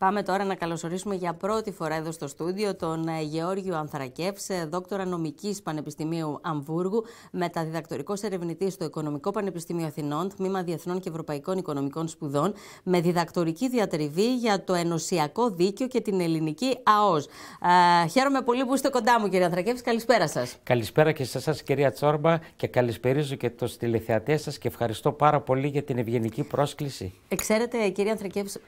Πάμε τώρα να καλωσορίσουμε για πρώτη φορά εδώ στο στούντιο τον ε, Γεώργιο Ανθρακεύς, ε, δόκτωρα νομικής Πανεπιστημίου Αμβούργου, μεταδιδακτορικός ερευνητής στο Οικονομικό Πανεπιστήμιο Αθηνών, Τμήμα Διεθνών και Ευρωπαϊκών Οικονομικών Σπουδών, με διδακτορική διατριβή για το ενωσιακό δίκαιο και την ελληνική ΑΟΣ. Ε, χαίρομαι πολύ που είστε κοντά μου, κύριε Ανθρακέφ Καλησπέρα σας. Καλησπέρα και σε εσάς, κυρία Τσόρμπα, και καλησπέριζω και τους τηλεθεατές σας και ευχαριστώ πάρα πολύ για την ευγενική πρόσκληση. Ε, ξέρετε, κύριε Ανθρακεύς,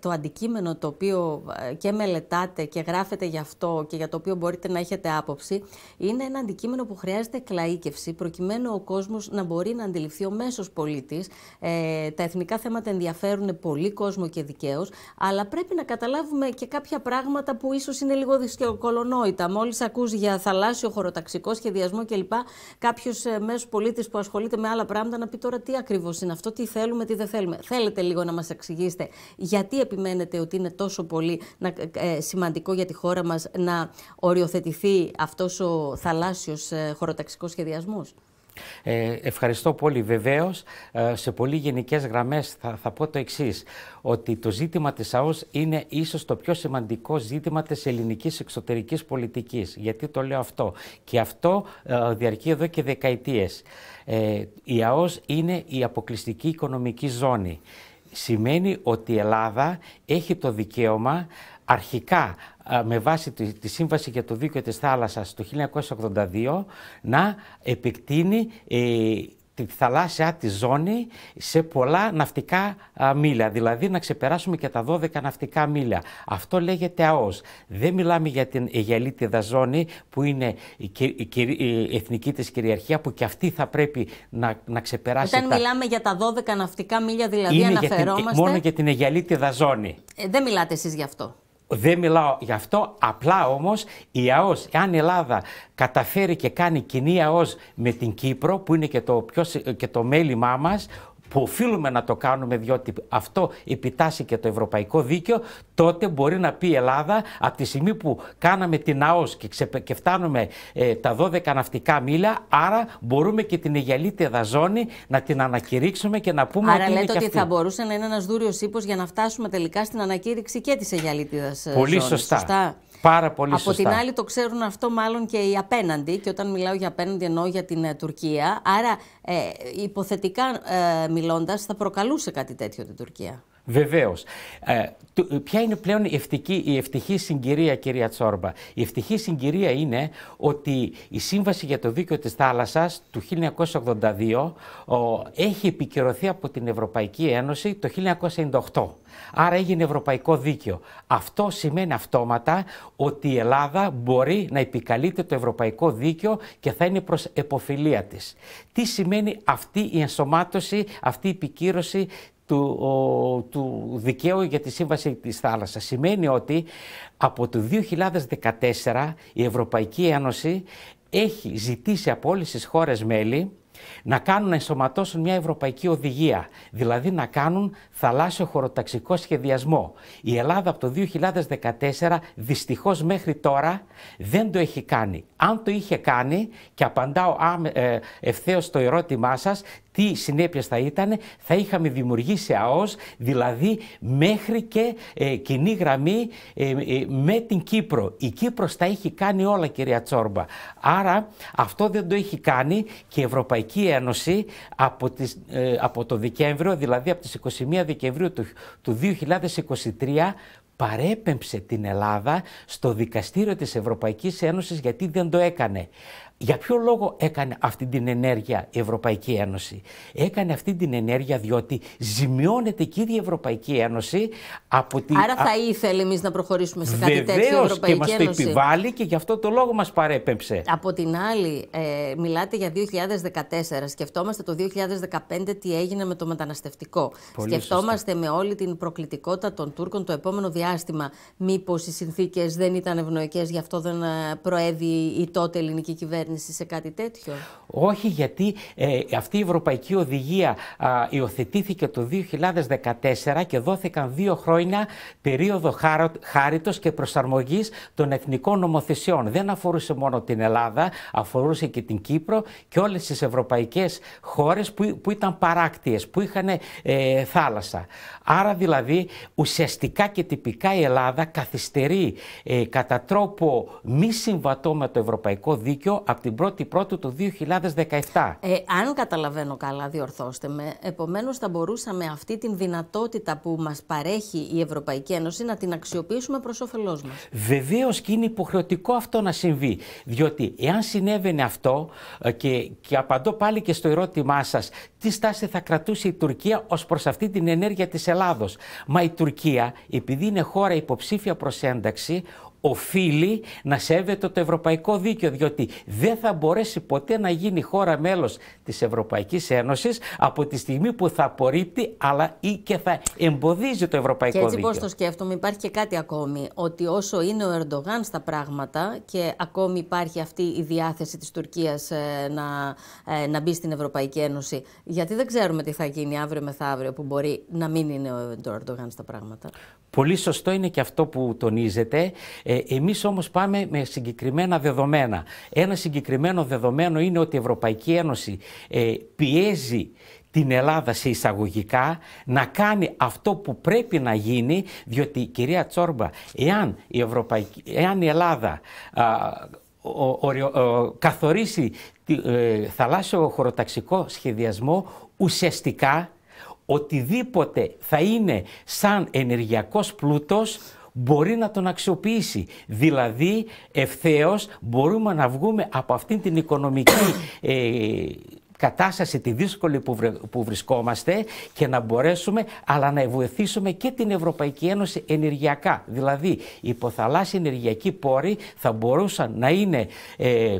το αντικείμενο το οποίο ε, και μελετάτε και γράφετε γι' αυτό και για το οποίο μπορείτε να έχετε άποψη, είναι ένα αντικείμενο που χρειάζεται κλαΐκευση προκειμένου ο κόσμος να μπορεί να αντιληφθεί ο μέσος πολίτης. Ε, τα εθνικά θέματα ενδιαφέρουν πολύ κόσμο και δικαίως, αλλά πρέπει να καταλάβουμε και κάποια πράγματα που ίσως είναι λίγο δυσκολονόητα. Μόλις ακούς για θαλάσσιο χωροταξικό σχεδιασμό κλπ. Κάποιος ε, μέσος πολίτης που ασχολείται με άλλα πράγματα να πει τώρα τι ακριβώς είναι αυτό, τι θέλουμε, τι δεν θέλουμε. Θέλετε λίγο να μας εξηγήσετε γιατί επιμένετε ότι είναι είναι τόσο πολύ να, ε, ε, σημαντικό για τη χώρα μας να οριοθετηθεί αυτός ο θαλάσσιος ε, χωροταξικός σχεδιασμός. Ε, ευχαριστώ πολύ. Βεβαίως, ε, σε πολύ γενικές γραμμές θα, θα, πω το εξής: Ότι το ζήτημα της ΑΟΣ είναι ίσως το πιο σημαντικό ζήτημα της ελληνικής εξωτερικής πολιτικής. Γιατί το λέω αυτό, και αυτό διαρκεί εδώ και δεκαετίες. η ΑΟΣ είναι η αποκλειστική οικονομική ζώνη σημαίνει ότι η Ελλάδα έχει το δικαίωμα αρχικά με βάση τη, Σύμβαση για το Δίκαιο της Θάλασσας το 1982 να επεκτείνει ε, τη θαλάσσια τη ζώνη σε πολλά ναυτικά μίλια, δηλαδή να ξεπεράσουμε και τα 12 ναυτικά μίλια. Αυτό λέγεται ΑΟΣ. Δεν μιλάμε για την Αιγελίτιδα ζώνη που είναι η, εθνική της κυριαρχία που και αυτή θα πρέπει να, να ξεπεράσει Όταν τα... μιλάμε για τα 12 ναυτικά μίλια δηλαδή είναι αναφερόμαστε... Για μόνο για την Αιγελίτιδα ζώνη. Ε, δεν μιλάτε εσείς γι' αυτό. Δεν μιλάω γι' αυτό, απλά όμως η ΑΟΣ, αν η Ελλάδα καταφέρει και κάνει κοινή ΑΟΣ με την Κύπρο, που είναι και το, πιο, και το μέλημά μας, που οφείλουμε να το κάνουμε διότι αυτό επιτάσσει και το ευρωπαϊκό δίκαιο, τότε μπορεί να πει η Ελλάδα από τη στιγμή που κάναμε την ΑΟΣ και, ξε... φτάνουμε ε, τα 12 ναυτικά μίλια, άρα μπορούμε και την Αιγελίτιδα ζώνη να την ανακηρύξουμε και να πούμε άρα ότι λέτε είναι ότι και αυτή. θα μπορούσε να είναι ένας δούριος ύπος για να φτάσουμε τελικά στην ανακήρυξη και της Αιγελίτιδας ε, ζώνης. Πολύ σωστά. σωστά. Από την άλλη το ξέρουν αυτό μάλλον και οι απέναντι και όταν μιλάω για απέναντι εννοώ για την ε, Τουρκία. Άρα ε, υποθετικά ε, μιλώντας θα προκαλούσε κάτι τέτοιο την Τουρκία. Βεβαίως. Ε, ε, ποια είναι πλέον η ευτυχή, η συγκυρία, κυρία Τσόρμπα. Η ευτυχή συγκυρία είναι ότι η Σύμβαση για το Δίκαιο της Θάλασσας του 1982 ο, έχει επικυρωθεί από την Ευρωπαϊκή Ένωση το 1998. Άρα έγινε ευρωπαϊκό δίκαιο. Αυτό σημαίνει αυτόματα ότι η Ελλάδα μπορεί να επικαλείται το ευρωπαϊκό δίκαιο και θα είναι προς εποφιλία της. Τι σημαίνει αυτή η ενσωμάτωση, αυτή η επικύρωση του, ο, δικαίου για τη σύμβαση της θάλασσας. Σημαίνει ότι από το 2014 η Ευρωπαϊκή Ένωση έχει ζητήσει από όλες τις χώρες μέλη να κάνουν να ενσωματώσουν μια ευρωπαϊκή οδηγία, δηλαδή να κάνουν θαλάσσιο χωροταξικό σχεδιασμό. Η Ελλάδα από το 2014 δυστυχώς μέχρι τώρα δεν το έχει κάνει. Αν το είχε κάνει και απαντάω ε, ευθέως στο ερώτημά σας, τι συνέπειες θα ήταν, θα είχαμε δημιουργήσει ΑΟΣ, δηλαδή μέχρι και ε, κοινή γραμμή ε, ε, με την Κύπρο. Η Κύπρος τα έχει κάνει όλα κυρία Τσόρμπα. Άρα αυτό δεν το έχει κάνει και η Ευρωπαϊκή Ευρωπαϊκή Ένωση από, τις, ε, από το Δεκέμβριο, δηλαδή από τις 21 Δεκεμβρίου του, του 2023, παρέπεμψε την Ελλάδα στο δικαστήριο της Ευρωπαϊκής Ένωσης γιατί δεν το έκανε. Για ποιο λόγο έκανε αυτή την ενέργεια η Ευρωπαϊκή Ένωση. Έκανε αυτή την ενέργεια διότι ζημιώνεται και η ίδια η Ευρωπαϊκή Ένωση από την. Άρα θα ήθελε εμείς να προχωρήσουμε σε κάτι Βεβαίως τέτοιο η και μας το επιβάλλει και γι' αυτό το λόγο μας παρέπεψε Από την άλλη, ε, μιλάτε για 2014. Σκεφτόμαστε το 2015 τι έγινε με το μεταναστευτικό. Σκεφτόμαστε με όλη την προκλητικότητα των Τούρκων το επόμενο διάστημα. Μήπως οι συνθήκες δεν ήταν ευνοϊκές, γι' αυτό δεν ε, προέβη η τότε ελληνική κυβέρνηση σε κάτι τέτοιο. Όχι, γιατί ε, αυτή η ευρωπαϊκή οδηγία α, υιοθετήθηκε το 2014 και δόθηκαν δύο χρόνια περίοδο χάριτος και προσαρμογής των εθνικών νομοθεσιών. Δεν αφορούσε μόνο την Ελλάδα, αφορούσε και την Κύπρο και όλες τις ευρωπαϊκές χώρες που, που ήταν παράκτιες, που είχαν ε, θάλασσα. Άρα δηλαδή ουσιαστικά και τυπικά η Ελλάδα καθυστερεί ε, κατά τρόπο μη συμβατό με το ευρωπαϊκό δίκαιο από την 1η Πρώτου του 2017. Ε, αν καταλαβαίνω καλά, διορθώστε με, επομένως θα μπορούσαμε αυτή την δυνατότητα που μας παρέχει η Ευρωπαϊκή Ένωση να την αξιοποιήσουμε προς όφελός μας. Βεβαίως και είναι υποχρεωτικό αυτό να συμβεί, διότι εάν συνέβαινε αυτό ε, και, και απαντώ πάλι και στο ερώτημά σας, τι στάση θα κρατούσε η Τουρκία ως προς αυτή την ενέργεια της Ελλάδος. Μα η Τουρκία, επειδή είναι χώρα υποψήφια προς ένταξη, οφείλει να σέβεται το ευρωπαϊκό δίκαιο, διότι δεν θα μπορέσει ποτέ να γίνει χώρα μέλος της Ευρωπαϊκής Ένωσης από τη στιγμή που θα απορρίπτει αλλά ή και θα εμποδίζει το ευρωπαϊκό δίκαιο. Και έτσι δίκαιο. πώς το σκέφτομαι, υπάρχει και κάτι ακόμη, ότι όσο είναι ο Ερντογάν στα πράγματα και ακόμη υπάρχει αυτή η διάθεση της Τουρκίας ε, να, ε, να μπει στην Ευρωπαϊκή Ένωση, γιατί δεν ξέρουμε τι θα γίνει αύριο μεθαύριο που μπορεί να μην είναι ο Ερντογάν στα πράγματα. Πολύ σωστό είναι και αυτό που τονίζετε. Ε, εμείς όμως πάμε με συγκεκριμένα δεδομένα. Ένα συγκεκριμένο δεδομένο είναι ότι η Ευρωπαϊκή Ένωση ε, πιέζει την Ελλάδα σε εισαγωγικά να κάνει αυτό που πρέπει να γίνει διότι κυρία Τσόρμπα εάν η, Ευρωπαϊκή, εάν η Ελλάδα καθορίσει τη, ε, θαλάσσιο χωροταξικό σχεδιασμό ουσιαστικά οτιδήποτε θα είναι σαν ενεργειακός πλούτος μπορεί να τον αξιοποιήσει. Δηλαδή ευθέως μπορούμε να βγούμε από αυτήν την οικονομική ε, κατάσταση τη δύσκολη που, βρισκόμαστε και να μπορέσουμε αλλά να βοηθήσουμε και την Ευρωπαϊκή Ένωση ενεργειακά. Δηλαδή, οι υποθαλάσσιοι ενεργειακοί πόροι θα μπορούσαν να είναι ε,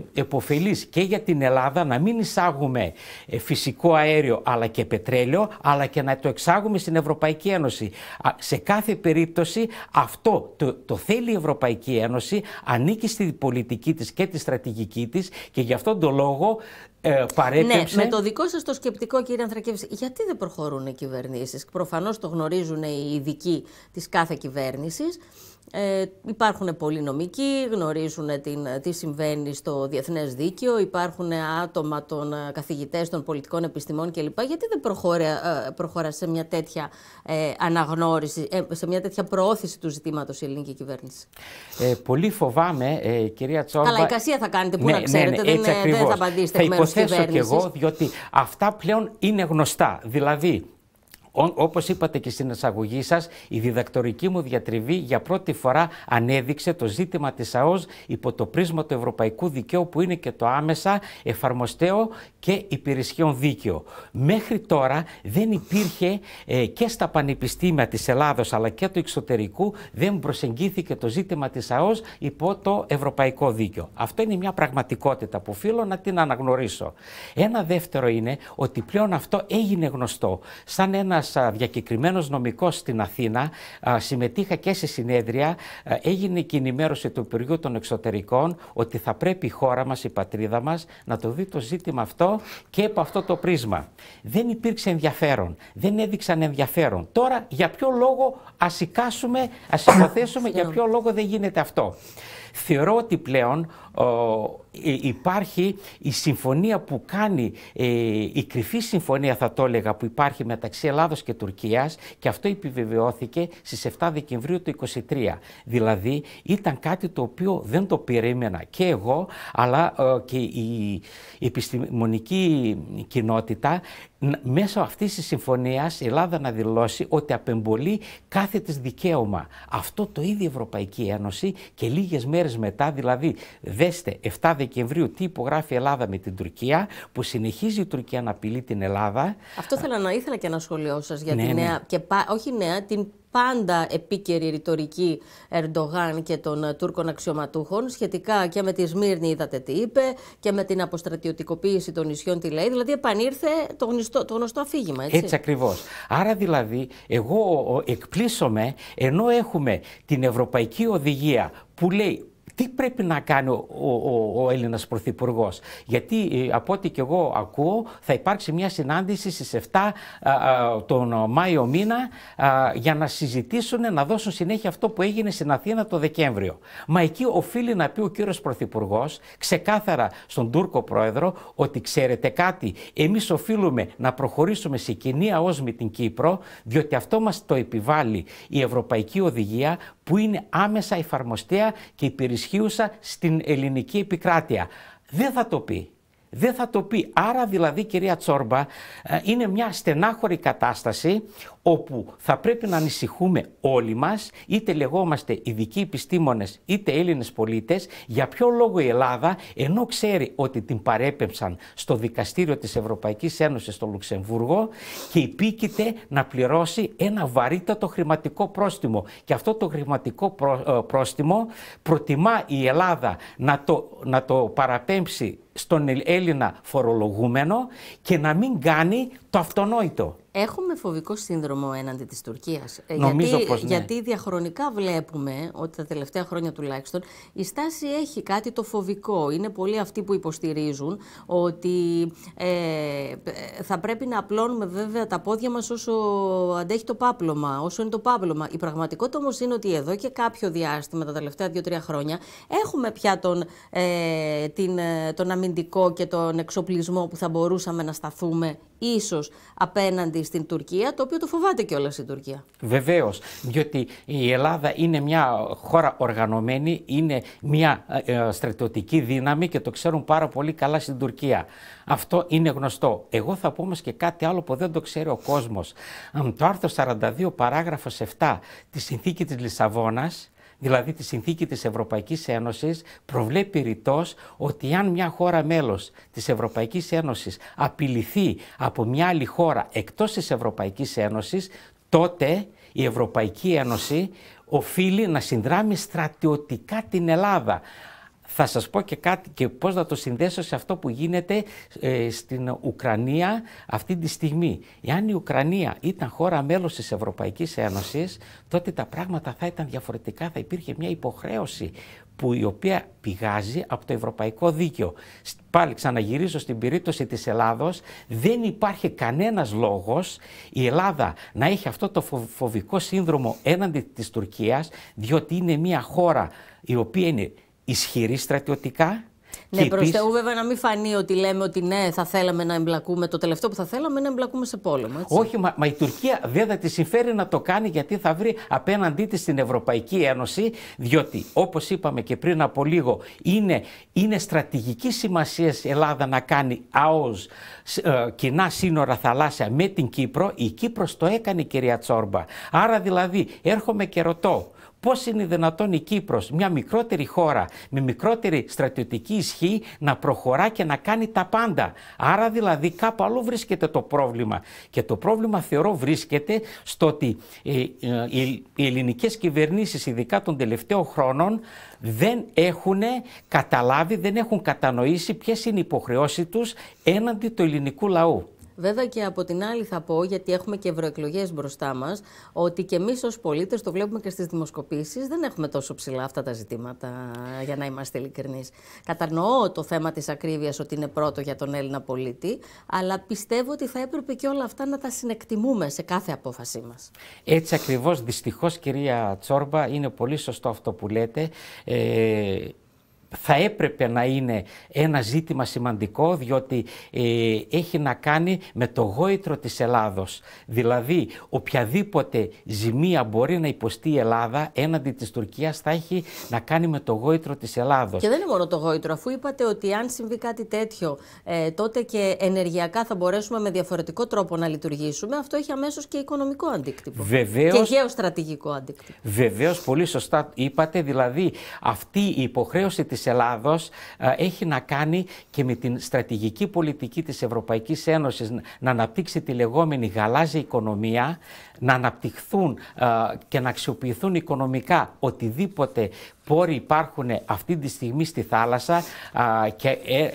και για την Ελλάδα, να μην εισάγουμε ε, φυσικό αέριο αλλά και πετρέλαιο, αλλά και να το εξάγουμε στην Ευρωπαϊκή Ένωση. σε κάθε περίπτωση αυτό το, θέλει η Ευρωπαϊκή Ένωση, ανήκει στη πολιτική της και τη στρατηγική της και γι' αυτόν τον λόγο ε, ναι, με το δικό σας το σκεπτικό, κύριε Ανθρακεύση, γιατί δεν προχωρούν οι κυβερνήσεις. Προφανώς το γνωρίζουν οι ειδικοί της κάθε κυβέρνησης. Ε, υπάρχουν πολλοί νομικοί, γνωρίζουν την, τι συμβαίνει στο διεθνές δίκαιο, υπάρχουν άτομα των ε, καθηγητές των πολιτικών επιστημών κλπ. Γιατί δεν ε, προχώρα, σε μια τέτοια ε, αναγνώριση, ε, σε μια τέτοια προώθηση του ζητήματος η ελληνική κυβέρνηση. Ε, πολύ φοβάμαι, κυρία Τσόρμπα... Καλά, εικασία θα κάνετε, πού ναι, να ναι, ξέρετε, ναι, ναι, δεν, δεν, θα απαντήσετε Θα υποθέσω και εγώ, διότι αυτά πλέον είναι γνωστά. Δηλαδή, όπως είπατε και στην εισαγωγή σας, η διδακτορική μου διατριβή για πρώτη φορά ανέδειξε το ζήτημα της ΑΟΣ υπό το πρίσμα του ευρωπαϊκού δικαίου που είναι και το άμεσα εφαρμοστέο και υπηρεσιών δίκαιο. Μέχρι τώρα δεν υπήρχε ε, και στα πανεπιστήμια της Ελλάδος αλλά και του εξωτερικού δεν προσεγγίθηκε το ζήτημα της ΑΟΣ υπό το ευρωπαϊκό δίκαιο. Αυτό είναι μια πραγματικότητα που οφείλω να την αναγνωρίσω. Ένα δεύτερο είναι ότι πλέον αυτό έγινε γνωστό σαν ένας σα διακεκριμένος νομικός στην Αθήνα, συμμετείχα και σε συνέδρια, έγινε και ενημέρωση του Υπουργείου των Εξωτερικών ότι θα πρέπει η χώρα μας, η πατρίδα μας, να το δει το ζήτημα αυτό και από αυτό το πρίσμα. Δεν υπήρξε ενδιαφέρον, δεν έδειξαν ενδιαφέρον. Τώρα για ποιο λόγο ασικάσουμε, εικάσουμε, για ποιο λόγο δεν γίνεται αυτό. Θεωρώ ότι πλέον ε, υπάρχει η συμφωνία που κάνει, ε, η κρυφή συμφωνία θα το έλεγα που υπάρχει μεταξύ Ελλάδος και Τουρκίας και αυτό επιβεβαιώθηκε στις 7 Δεκεμβρίου του 2023. Δηλαδή ήταν κάτι το οποίο δεν το περίμενα και εγώ αλλά ε, και η επιστημονική κοινότητα μέσω αυτής της συμφωνίας η Ελλάδα να δηλώσει ότι απεμπολεί κάθε της δικαίωμα. Αυτό το ίδιο η Ευρωπαϊκή Ένωση και λίγες μέρες μετά, δηλαδή Δέστε 7 Δεκεμβρίου τι υπογράφει η Ελλάδα με την Τουρκία, που συνεχίζει η Τουρκία να απειλεί την Ελλάδα. Αυτό ήθελα να, ήθελα και ένα σχόλιο σας για ναι, ναι, νέα, και όχι νέα, την πάντα επίκαιρη ρητορική Ερντογάν και των Τούρκων αξιωματούχων σχετικά και με τη Σμύρνη είδατε τι είπε και με την αποστρατιωτικοποίηση των νησιών τη λέει, δηλαδή επανήρθε το γνωστό, το γνωστό αφήγημα. Έτσι, έτσι ακριβώς. Άρα δηλαδή εγώ εκπλήσωμαι ενώ έχουμε την Ευρωπαϊκή Οδηγία που λέει τι πρέπει να κάνει ο, ο, ο Έλληνας Πρωθυπουργός. Γιατί ε, από ό,τι και εγώ ακούω θα υπάρξει μια συνάντηση στις 7 α, τον Μάιο μήνα για να συζητήσουν, να δώσουν συνέχεια αυτό που έγινε στην Αθήνα το Δεκέμβριο. Μα εκεί οφείλει να πει ο κύριος Πρωθυπουργός ξεκάθαρα στον Τούρκο Πρόεδρο ότι ξέρετε κάτι, εμείς οφείλουμε να προχωρήσουμε σε κοινή αόσμη την Κύπρο, διότι αυτό μας το επιβάλλει η Ευρωπαϊκή Οδηγία που είναι άμεσα εφαρμοστέα και υπερισχύουσα στην ελληνική επικράτεια. Δεν θα το πει. Δεν θα το πει. Άρα δηλαδή κυρία Τσόρμπα ε, είναι μια στενάχωρη κατάσταση όπου θα πρέπει να ανησυχούμε όλοι μας, είτε λεγόμαστε ειδικοί επιστήμονες, είτε Έλληνες πολίτες, για ποιο λόγο η Ελλάδα, ενώ ξέρει ότι την παρέπεψαν στο δικαστήριο της Ευρωπαϊκής Ένωσης στο Λουξεμβούργο και υπήκεται να πληρώσει ένα βαρύτατο χρηματικό πρόστιμο. Και αυτό το χρηματικό ε, πρόστιμο προτιμά η Ελλάδα να το, να το παραπέμψει στον Έλληνα φορολογούμενο και να μην κάνει αυτονόητο. Έχουμε φοβικό σύνδρομο έναντι της Τουρκίας. Ε, Νομίζω γιατί, πως ναι. γιατί διαχρονικά βλέπουμε ότι τα τελευταία χρόνια τουλάχιστον η στάση έχει κάτι το φοβικό. Είναι πολλοί αυτοί που υποστηρίζουν ότι ε, θα πρέπει να απλώνουμε βέβαια τα πόδια μας όσο αντέχει το πάπλωμα, όσο είναι το πάπλωμα. Η πραγματικότητα όμως είναι ότι εδώ και κάποιο διάστημα, τα τελευταία δύο-τρία χρόνια, έχουμε πια τον, ε, την, ε, τον αμυντικό και τον εξοπλισμό που θα μπορούσαμε να σταθούμε ίσως απέναντι στην Τουρκία, το οποίο το φοβάται όλα στην Τουρκία. Βεβαίως, διότι η Ελλάδα είναι μια χώρα οργανωμένη, είναι μια ε, ε, στρατιωτική δύναμη και το ξέρουν πάρα πολύ καλά στην Τουρκία. Αυτό είναι γνωστό. Εγώ θα πω και κάτι άλλο που δεν το ξέρει ο κόσμος. Το άρθρο 42 παράγραφο 7 τη Συνθήκη της Λισαβόνας δηλαδή τη συνθήκη της Ευρωπαϊκής Ένωσης, προβλέπει ρητός ότι αν μια χώρα μέλος της Ευρωπαϊκής Ένωσης απειληθεί από μια άλλη χώρα εκτός της Ευρωπαϊκής Ένωσης, τότε η Ευρωπαϊκή Ένωση οφείλει να συνδράμει στρατιωτικά την Ελλάδα. Θα σας πω και κάτι και πώς να το συνδέσω σε αυτό που γίνεται ε, στην Ουκρανία αυτή τη στιγμή. Εάν η Ουκρανία ήταν χώρα μέλος της Ευρωπαϊκής Ένωσης, τότε τα πράγματα θα ήταν διαφορετικά, θα υπήρχε μια υποχρέωση που η οποία πηγάζει από το ευρωπαϊκό δίκαιο. Πάλι ξαναγυρίζω στην περίπτωση της Ελλάδος, δεν υπάρχει κανένας λόγος η Ελλάδα να έχει αυτό το φοβικό σύνδρομο έναντι της Τουρκίας, διότι είναι μια χώρα η οποία είναι ισχυρή στρατιωτικά. Ναι, προς επίσης... Θεού, βέβαια, να μην φανεί ότι λέμε ότι ναι, θα θέλαμε να εμπλακούμε. Το τελευταίο που θα θέλαμε είναι να εμπλακούμε σε πόλεμο. Έτσι. Όχι, μα, η Τουρκία δεν θα τη συμφέρει να το κάνει γιατί θα βρει απέναντί της την Ευρωπαϊκή Ένωση. Διότι, όπως είπαμε και πριν από λίγο, είναι, είναι στρατηγική σημασία η Ελλάδα να κάνει ΑΟΣ ε, κοινά σύνορα θαλάσσια με την Κύπρο. Η Κύπρος το έκανε, κυρία Τσόρμπα. Άρα, δηλαδή, έρχομαι και ρωτώ. Πώς είναι δυνατόν η Κύπρος, μια μικρότερη χώρα με μικρότερη στρατιωτική ισχύ, να προχωρά και να κάνει τα πάντα. Άρα δηλαδή κάπου αλλού βρίσκεται το πρόβλημα. Και το πρόβλημα θεωρώ βρίσκεται στο ότι ε, ε, οι ελληνικές κυβερνήσεις, ειδικά των τελευταίων χρόνων, δεν έχουν καταλάβει, δεν έχουν κατανοήσει ποιες είναι οι υποχρεώσεις τους έναντι του ελληνικού λαού. Βέβαια και από την άλλη θα πω, γιατί έχουμε και ευρωεκλογές μπροστά μας, ότι και εμείς ως πολίτες το βλέπουμε και στις δημοσκοπήσεις, δεν έχουμε τόσο ψηλά αυτά τα ζητήματα, για να είμαστε ειλικρινείς. Κατανοώ το θέμα της ακρίβειας ότι είναι πρώτο για τον Έλληνα πολίτη, αλλά πιστεύω ότι θα έπρεπε και όλα αυτά να τα συνεκτιμούμε σε κάθε απόφασή μας. Έτσι ακριβώς, δυστυχώς, κυρία Τσόρμπα, είναι πολύ σωστό αυτό που λέτε. Ε, θα έπρεπε να είναι ένα ζήτημα σημαντικό διότι ε, έχει να κάνει με το γόητρο της Ελλάδος. Δηλαδή οποιαδήποτε ζημία μπορεί να υποστεί η Ελλάδα έναντι της Τουρκίας θα έχει να κάνει με το γόητρο της Ελλάδος. Και δεν είναι μόνο το γόητρο αφού είπατε ότι αν συμβεί κάτι τέτοιο ε, τότε και ενεργειακά θα μπορέσουμε με διαφορετικό τρόπο να λειτουργήσουμε αυτό έχει αμέσως και οικονομικό αντίκτυπο Βεβαίως, και γεωστρατηγικό αντίκτυπο. Βεβαίως πολύ σωστά είπατε δηλαδή αυτή η υποχρέωση της της ε, έχει να κάνει και με την στρατηγική πολιτική της Ευρωπαϊκής Ένωσης να αναπτύξει τη λεγόμενη γαλάζια οικονομία, να αναπτυχθούν ε, και να αξιοποιηθούν οικονομικά οτιδήποτε πόροι υπάρχουν αυτή τη στιγμή στη θάλασσα και ε,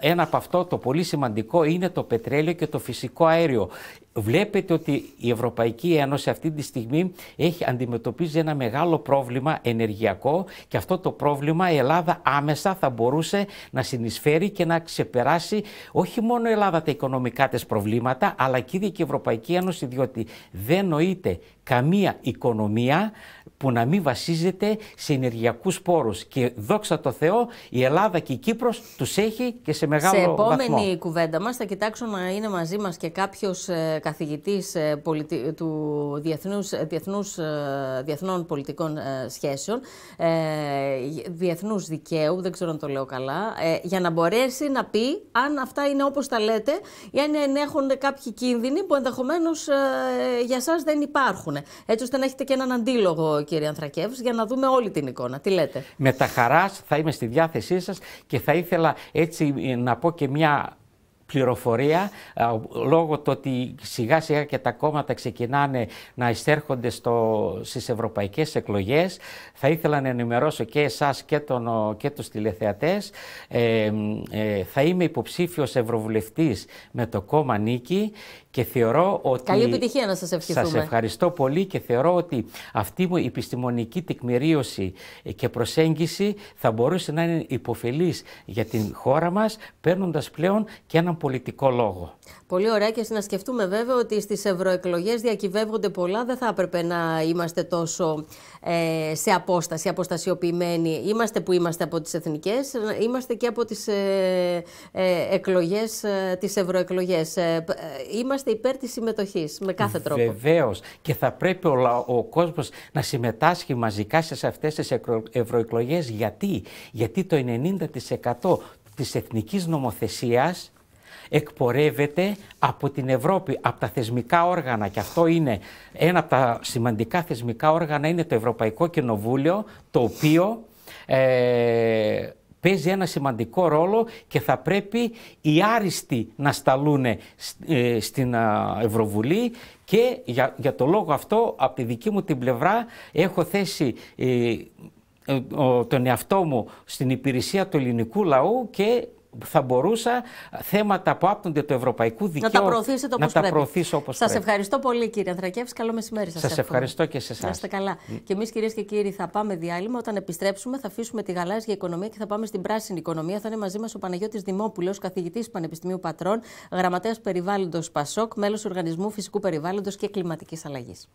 ένα από αυτό το πολύ σημαντικό είναι το πετρέλαιο και το φυσικό αέριο βλέπετε ότι η Ευρωπαϊκή Ένωση αυτή τη στιγμή αντιμετωπίζει ένα μεγάλο πρόβλημα ενεργειακό και αυτό το πρόβλημα η Ελλάδα άμεσα θα μπορούσε να συνεισφέρει και να ξεπεράσει όχι μόνο η Ελλάδα τα οικονομικά της προβλήματα αλλά και η Ευρωπαϊκή Ένωση διότι δεν νοείται καμία οικονομία που να μην βασίζεται σε ενεργειακούς πόρους και δόξα τω Θεώ η Ελλάδα και η Κύπρος τους έχει και σε μεγάλο βαθμό. Σε επόμενη κουβέντα μας θα κοιτάξω να είναι μαζί μας και κάποιος ε, καθηγητής ε, του Διεθνούς, ε, Διεθνούς, ε, Διεθνών Πολιτικών Σχέσεων, Διεθνούς Δικαίου, δεν ξέρω αν το λέω καλά, για να μπορέσει να πει αν αυτά είναι όπως τα λέτε ή αν έχουν κάποιοι κίνδυνοι που ενδεχομένως για σας δεν υπάρχουν. Έτσι ώστε να έχετε και έναν αντίλογο, κύριε Ανθρακεύς, για να δούμε όλη την εικόνα. Τι λέτε. Με τα χαράς θα είμαι στη διάθεσή σας και θα ήθελα έτσι να πω και μια πληροφορία λόγω του ότι σιγά σιγά και τα κόμματα ξεκινάνε να εισέρχονται στο, στις ευρωπαϊκές εκλογές. Θα ήθελα να ενημερώσω και εσάς και, τον, και τους τηλεθεατές. Ε, ε, θα είμαι υποψήφιος ευρωβουλευτής με το κόμμα Νίκη και θεωρώ ότι. Καλή επιτυχία να σας ευχηθούμε. Σας ευχαριστώ πολύ και θεωρώ ότι αυτή η επιστημονική τεκμηρίωση και προσέγγιση θα μπορούσε να είναι υποφελής για την χώρα μας, παίρνοντας πλέον και έναν πολιτικό λόγο. Πολύ ωραία και να σκεφτούμε βέβαια ότι στις ευρωεκλογές διακυβεύονται πολλά, δεν θα έπρεπε να είμαστε τόσο ε, σε απόσταση, αποστασιοποιημένοι. Είμαστε που είμαστε από τις εθνικές, είμαστε και από τις ε, ε εκλογές, ε, τις ευρωεκλογές. Είμαστε υπέρ της συμμετοχής με κάθε τρόπο. Βεβαίως και θα πρέπει ο, ο κόσμος να συμμετάσχει μαζικά σε αυτές τις ευρωεκλογές. Γιατί, Γιατί το 90% της εθνικής νομοθεσίας εκπορεύεται από την Ευρώπη, από τα θεσμικά όργανα και αυτό είναι ένα από τα σημαντικά θεσμικά όργανα είναι το Ευρωπαϊκό Κοινοβούλιο το οποίο ε, παίζει ένα σημαντικό ρόλο και θα πρέπει οι άριστοι να σταλούν ε, στην ε, Ευρωβουλή και για, το λόγο αυτό από τη δική μου την πλευρά έχω θέσει τον εαυτό μου στην υπηρεσία του ελληνικού λαού και θα μπορούσα θέματα που άπτονται του ευρωπαϊκού δικαίου να τα προωθήσω όπως να πρέπει. Τα προωθήσω σας ευχαριστώ πολύ κύριε Ανθρακεύς. Καλό μεσημέρι σας. Σας ευχαριστώ και σε εσάς. Να είστε καλά. Και εμείς κυρίες και κύριοι θα πάμε διάλειμμα. Όταν επιστρέψουμε θα αφήσουμε τη γαλάζια οικονομία και θα πάμε στην πράσινη οικονομία. Θα είναι μαζί μας ο Παναγιώτης Δημόπουλος, καθηγητής Πανεπιστημίου Πατρών, γραμματέας περιβάλλοντος ΠΑΣΟΚ, μέλος Οργανισμού Φυσικού Περιβάλλοντος και Κλιματικής Αλλαγής.